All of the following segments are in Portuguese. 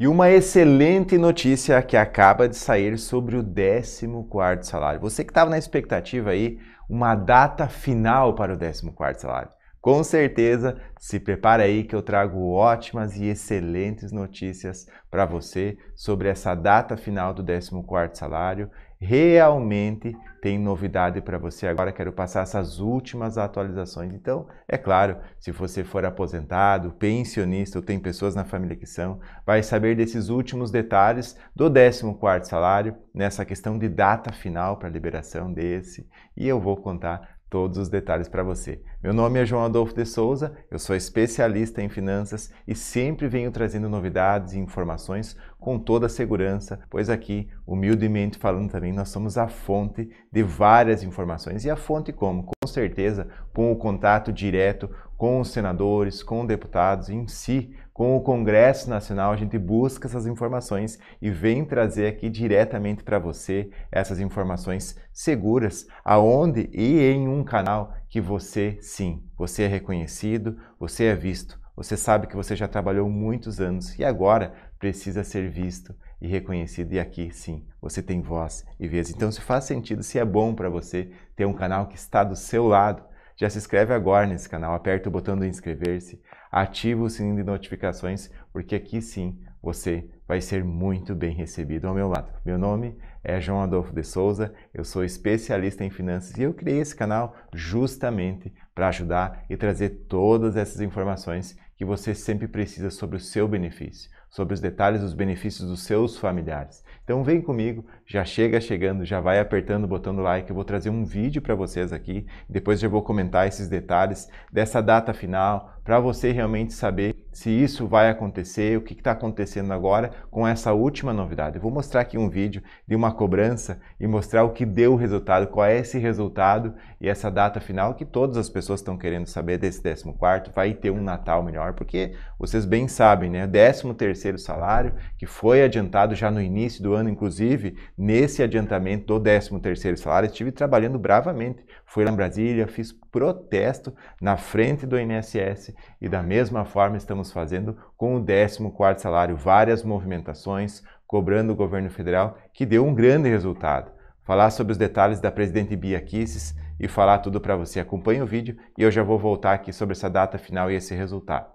E uma excelente notícia que acaba de sair sobre o 14 salário. Você que estava na expectativa aí, uma data final para o 14 salário. Com certeza, se prepara aí que eu trago ótimas e excelentes notícias para você sobre essa data final do 14º salário. Realmente tem novidade para você agora, quero passar essas últimas atualizações. Então, é claro, se você for aposentado, pensionista ou tem pessoas na família que são, vai saber desses últimos detalhes do 14º salário, nessa questão de data final para liberação desse, e eu vou contar todos os detalhes para você. Meu nome é João Adolfo de Souza, eu sou especialista em finanças e sempre venho trazendo novidades e informações com toda a segurança, pois aqui, humildemente falando também, nós somos a fonte de várias informações. E a fonte como? Com certeza, com o contato direto com os senadores, com deputados em si, com o Congresso Nacional, a gente busca essas informações e vem trazer aqui diretamente para você essas informações seguras, aonde e em um canal que você, sim, você é reconhecido, você é visto, você sabe que você já trabalhou muitos anos e agora precisa ser visto e reconhecido. E aqui, sim, você tem voz e vez. Então, se faz sentido, se é bom para você ter um canal que está do seu lado, já se inscreve agora nesse canal, aperta o botão de inscrever-se, ativa o sininho de notificações, porque aqui sim você vai ser muito bem recebido ao meu lado. Meu nome é João Adolfo de Souza, eu sou especialista em finanças e eu criei esse canal justamente para ajudar e trazer todas essas informações que você sempre precisa sobre o seu benefício, sobre os detalhes dos benefícios dos seus familiares. Então vem comigo, já chega chegando, já vai apertando o botão do like, eu vou trazer um vídeo para vocês aqui, depois já vou comentar esses detalhes dessa data final, para você realmente saber se isso vai acontecer, o que está acontecendo agora com essa última novidade. Eu vou mostrar aqui um vídeo de uma cobrança e mostrar o que deu o resultado, qual é esse resultado e essa data final que todas as pessoas estão querendo saber desse 14 vai ter um Natal melhor, porque vocês bem sabem, né? 13º salário que foi adiantado já no início do ano, inclusive, nesse adiantamento do 13º salário, estive trabalhando bravamente. Fui lá em Brasília, fiz protesto na frente do INSS e da mesma forma estamos estamos fazendo com o 14º salário, várias movimentações cobrando o governo federal, que deu um grande resultado. Falar sobre os detalhes da presidente Bia Kisses e falar tudo para você. Acompanhe o vídeo e eu já vou voltar aqui sobre essa data final e esse resultado.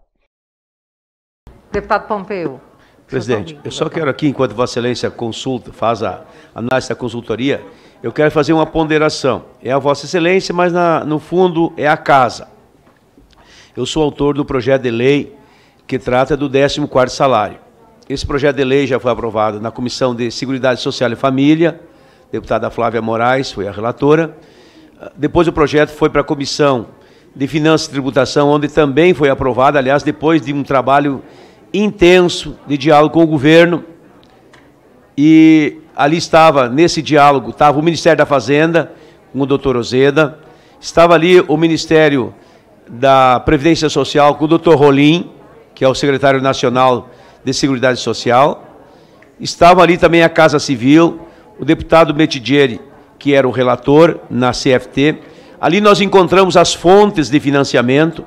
Deputado Pompeu. Presidente, tá eu só tá? quero aqui, enquanto Vossa Excelência consulta, faz a análise da consultoria, eu quero fazer uma ponderação. É a Vossa Excelência, mas na, no fundo é a casa. Eu sou autor do projeto de lei que trata do 14º salário. Esse projeto de lei já foi aprovado na Comissão de Seguridade Social e Família, deputada Flávia Moraes foi a relatora. Depois o projeto foi para a Comissão de Finanças e Tributação, onde também foi aprovado, aliás, depois de um trabalho intenso de diálogo com o governo. E ali estava, nesse diálogo, estava o Ministério da Fazenda, com o doutor Ozeda, estava ali o Ministério da Previdência Social, com o doutor Rolim, que é o secretário nacional de Seguridade Social. Estava ali também a Casa Civil, o deputado Metidieri, que era o relator na CFT. Ali nós encontramos as fontes de financiamento,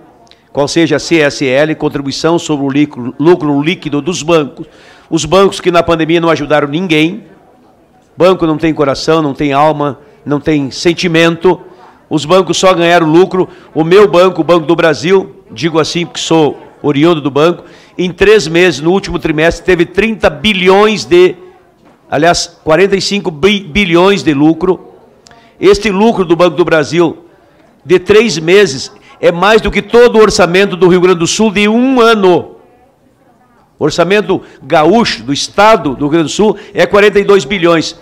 qual seja a CSL, contribuição sobre o lucro, lucro líquido dos bancos. Os bancos que na pandemia não ajudaram ninguém. Banco não tem coração, não tem alma, não tem sentimento. Os bancos só ganharam lucro. O meu banco, o Banco do Brasil, digo assim porque sou oriundo do banco, em três meses, no último trimestre, teve 30 bilhões de, aliás, 45 bilhões de lucro. Este lucro do Banco do Brasil, de três meses, é mais do que todo o orçamento do Rio Grande do Sul de um ano. O orçamento gaúcho do Estado do Rio Grande do Sul é 42 bilhões.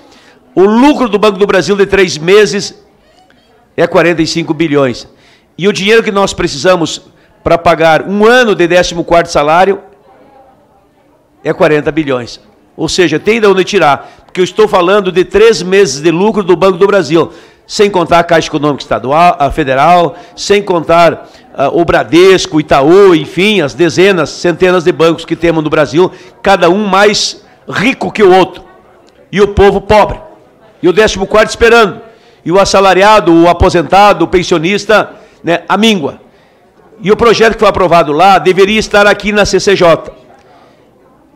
O lucro do Banco do Brasil de três meses é 45 bilhões. E o dinheiro que nós precisamos para pagar um ano de 14 salário é 40 bilhões. Ou seja, tem de onde tirar, porque eu estou falando de três meses de lucro do Banco do Brasil, sem contar a Caixa Econômica Estadual, a Federal, sem contar uh, o Bradesco, Itaú, enfim, as dezenas, centenas de bancos que temos no Brasil, cada um mais rico que o outro. E o povo pobre. E o 14 esperando. E o assalariado, o aposentado, o pensionista, né, a míngua. E o projeto que foi aprovado lá deveria estar aqui na CCJ.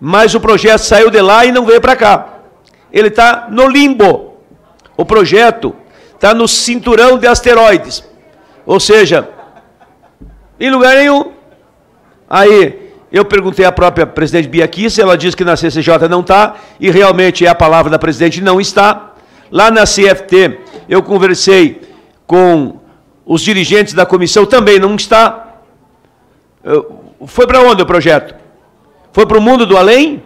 Mas o projeto saiu de lá e não veio para cá. Ele está no limbo. O projeto está no cinturão de asteroides. Ou seja, em lugar nenhum. Aí eu perguntei à própria presidente Bia se ela disse que na CCJ não está, e realmente é a palavra da presidente, não está. Lá na CFT eu conversei com os dirigentes da comissão, também não está. Foi para onde o projeto? Foi para o mundo do além?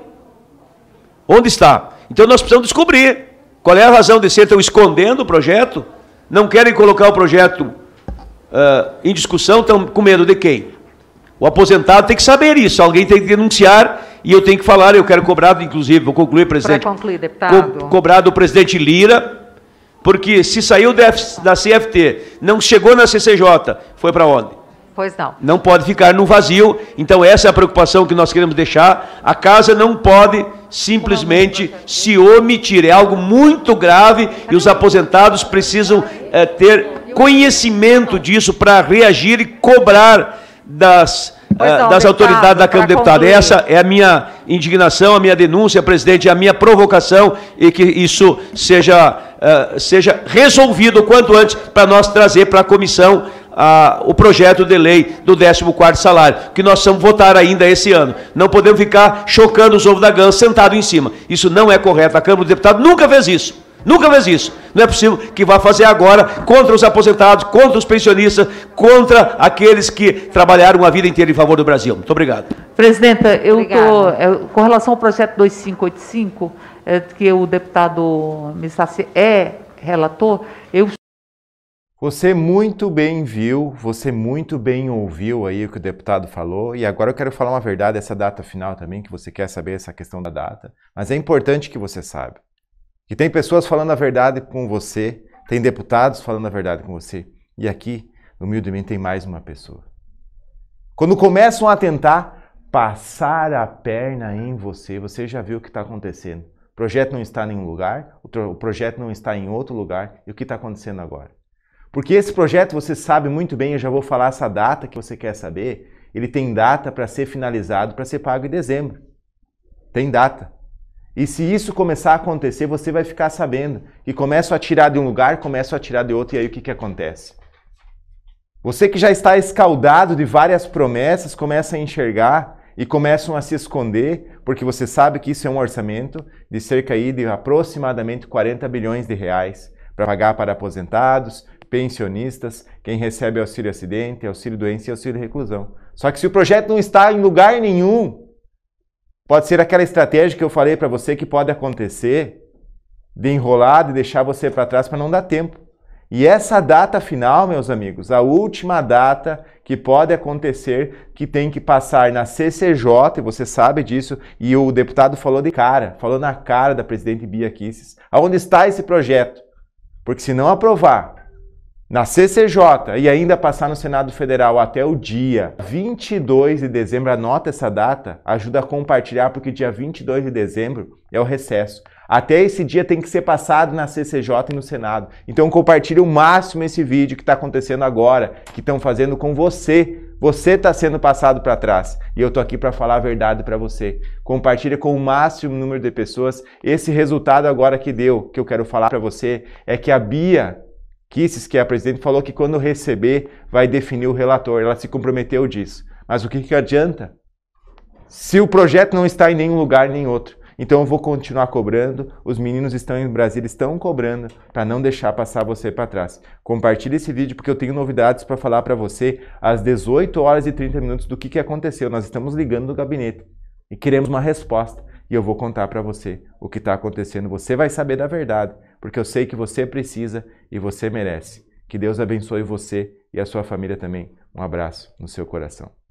Onde está? Então nós precisamos descobrir qual é a razão de ser. Estão escondendo o projeto? Não querem colocar o projeto uh, em discussão? Estão com medo de quem? O aposentado tem que saber isso. Alguém tem que denunciar e eu tenho que falar. Eu quero cobrar, inclusive, vou concluir, presidente. Para concluir, deputado. Co cobrar do presidente Lira, porque se saiu da CFT, não chegou na CCJ, foi para onde? Pois não. Não pode ficar no vazio. Então, essa é a preocupação que nós queremos deixar. A casa não pode simplesmente se omitir. É algo muito grave e os aposentados precisam é, ter conhecimento disso para reagir e cobrar das, eh, não, das autoridades da Câmara de Deputados. Essa é a minha indignação, a minha denúncia, presidente, a minha provocação e que isso seja, uh, seja resolvido o quanto antes para nós trazer para a comissão a, o projeto de lei do 14 salário, que nós vamos votar ainda esse ano. Não podemos ficar chocando os ovos da gança sentado em cima. Isso não é correto. A Câmara dos Deputados nunca fez isso. Nunca fez isso. Não é possível que vá fazer agora contra os aposentados, contra os pensionistas, contra aqueles que trabalharam a vida inteira em favor do Brasil. Muito obrigado. Presidenta, eu estou. É, com relação ao projeto 2585, é, que o deputado Missassi é relator, eu você muito bem viu, você muito bem ouviu aí o que o deputado falou, e agora eu quero falar uma verdade essa data final também, que você quer saber essa questão da data, mas é importante que você saiba. Que tem pessoas falando a verdade com você, tem deputados falando a verdade com você, e aqui, humildemente, tem mais uma pessoa. Quando começam a tentar passar a perna em você, você já viu o que está acontecendo. O projeto não está em um lugar, o projeto não está em outro lugar, e o que está acontecendo agora? Porque esse projeto você sabe muito bem, eu já vou falar essa data que você quer saber, ele tem data para ser finalizado, para ser pago em dezembro. Tem data. E se isso começar a acontecer, você vai ficar sabendo. E começo a tirar de um lugar, começo a tirar de outro, e aí o que, que acontece? Você que já está escaldado de várias promessas, começa a enxergar e começam a se esconder, porque você sabe que isso é um orçamento de cerca aí de aproximadamente 40 bilhões de reais para pagar para aposentados, pensionistas, quem recebe auxílio acidente, auxílio doença e auxílio reclusão. Só que se o projeto não está em lugar nenhum, pode ser aquela estratégia que eu falei para você que pode acontecer de enrolar, de deixar você para trás para não dar tempo. E essa data final, meus amigos, a última data que pode acontecer, que tem que passar na CCJ, e você sabe disso, e o deputado falou de cara, falou na cara da presidente Bia Kisses, aonde está esse projeto? Porque se não aprovar, na CCJ e ainda passar no Senado Federal até o dia 22 de dezembro, anota essa data, ajuda a compartilhar, porque dia 22 de dezembro é o recesso. Até esse dia tem que ser passado na CCJ e no Senado. Então compartilhe o máximo esse vídeo que está acontecendo agora, que estão fazendo com você. Você está sendo passado para trás e eu estou aqui para falar a verdade para você. Compartilhe com o máximo número de pessoas. Esse resultado agora que deu, que eu quero falar para você, é que a Bia Kisses, que é a presidente, falou que quando receber vai definir o relator. Ela se comprometeu disso. Mas o que, que adianta? Se o projeto não está em nenhum lugar nem outro. Então eu vou continuar cobrando. Os meninos estão em Brasília, estão cobrando para não deixar passar você para trás. Compartilhe esse vídeo porque eu tenho novidades para falar para você às 18 horas e 30 minutos do que, que aconteceu. Nós estamos ligando do gabinete e queremos uma resposta e eu vou contar para você o que está acontecendo. Você vai saber da verdade, porque eu sei que você precisa e você merece. Que Deus abençoe você e a sua família também. Um abraço no seu coração.